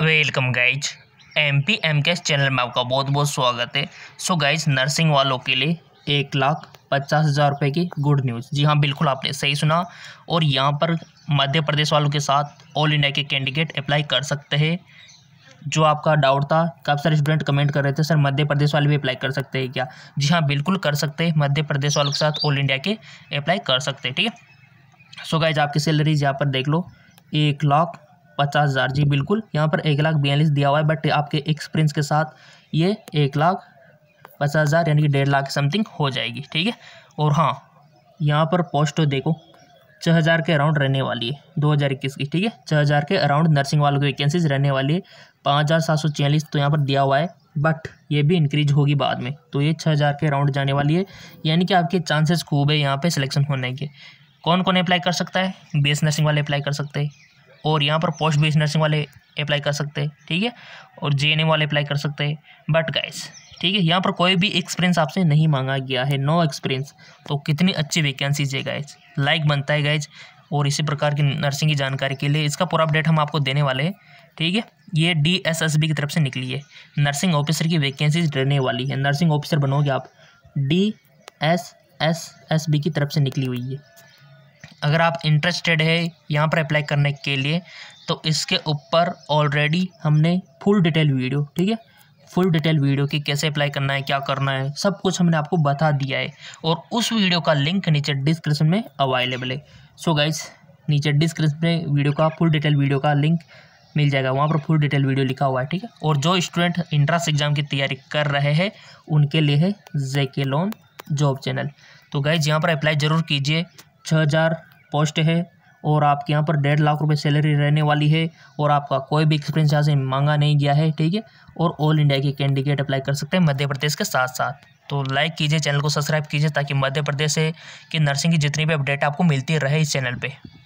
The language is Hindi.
welcome guys M P M K channel में आपका बहुत बहुत स्वागत है सो so गाइज नर्सिंग वालों के लिए एक लाख पचास हज़ार रुपये की गुड न्यूज़ जी हाँ बिल्कुल आपने सही सुना और यहाँ पर मध्य प्रदेश वालों के साथ ऑल इंडिया के कैंडिडेट अप्लाई कर सकते हैं जो आपका डाउट था कब सारे स्टूडेंट कमेंट कर रहे थे सर मध्य प्रदेश वाले भी अप्लाई कर सकते हैं क्या जी हाँ बिल्कुल कर सकते हैं मध्य प्रदेश वालों के साथ ऑल इंडिया के अप्लाई कर सकते हैं ठीक है सो गाइज आपकी सैलरीज यहाँ पर देख लो एक लाख पचास हज़ार जी बिल्कुल यहाँ पर एक लाख बयालीस दिया हुआ है बट आपके एक्सपीरियंस के साथ ये एक लाख पचास हज़ार यानी कि डेढ़ लाख समथिंग हो जाएगी ठीक है और हाँ यहाँ पर पोस्ट देखो छः हज़ार के अराउंड रहने वाली है दो हज़ार इक्कीस की ठीक है छः हज़ार के अराउंड नर्सिंग वालों की वैकेंसीज रहने वाली है पाँच हज़ार सात सौ छियालीस तो यहाँ पर दिया हुआ है बट ये भी इंक्रीज होगी बाद में तो ये छः हज़ार के अराउंड जाने वाली है यानी कि आपके चांसेस खूब है यहाँ पे सिलेक्शन होने के कौन कौन अप्लाई कर सकता है बी एस नर्सिंग वाले अप्लाई कर सकते हैं और यहाँ पर पोस्ट बेस्ड नर्सिंग वाले अप्लाई कर सकते हैं ठीक है और जे वाले अप्लाई कर सकते हैं बट गाइस ठीक है यहाँ पर कोई भी एक्सपीरियंस आपसे नहीं मांगा गया है नो एक्सपीरियंस तो कितनी अच्छी वैकेंसीज है गाइज लाइक बनता है गाइज और इसी प्रकार की नर्सिंग की जानकारी के लिए इसका पूरा अपडेट हम आपको देने वाले हैं ठीक है ये डी एस एस बी की तरफ से निकली है नर्सिंग ऑफिसर की वैकेंसीज रहने वाली है नर्सिंग ऑफिसर बनोगे आप D S S S B की तरफ से निकली हुई है अगर आप इंटरेस्टेड है यहाँ पर अप्लाई करने के लिए तो इसके ऊपर ऑलरेडी हमने फुल डिटेल वीडियो ठीक है फुल डिटेल वीडियो की कैसे अप्लाई करना है क्या करना है सब कुछ हमने आपको बता दिया है और उस वीडियो का लिंक नीचे डिस्क्रिप्शन में अवेलेबल है सो गाइज नीचे डिस्क्रिप्शन में वीडियो का फुल डिटेल वीडियो का लिंक मिल जाएगा वहाँ पर फुल डिटेल वीडियो लिखा हुआ है ठीक है और जो स्टूडेंट इंट्रांस एग्ज़ाम की तैयारी कर रहे हैं उनके लिए है जेके लोन जॉब चैनल तो गाइज यहाँ पर अप्लाई ज़रूर कीजिए छः हज़ार पोस्ट है और आपके यहाँ पर डेढ़ लाख रुपए सैलरी रहने वाली है और आपका कोई भी एक्सपीरियंस यहाँ से मांगा नहीं गया है ठीक है और ऑल इंडिया के कैंडिडेट अप्लाई कर सकते हैं मध्य प्रदेश के साथ साथ तो लाइक कीजिए चैनल को सब्सक्राइब कीजिए ताकि मध्य प्रदेश से कि नर्सिंग की जितनी भी अपडेट आपको मिलती रहे इस चैनल पर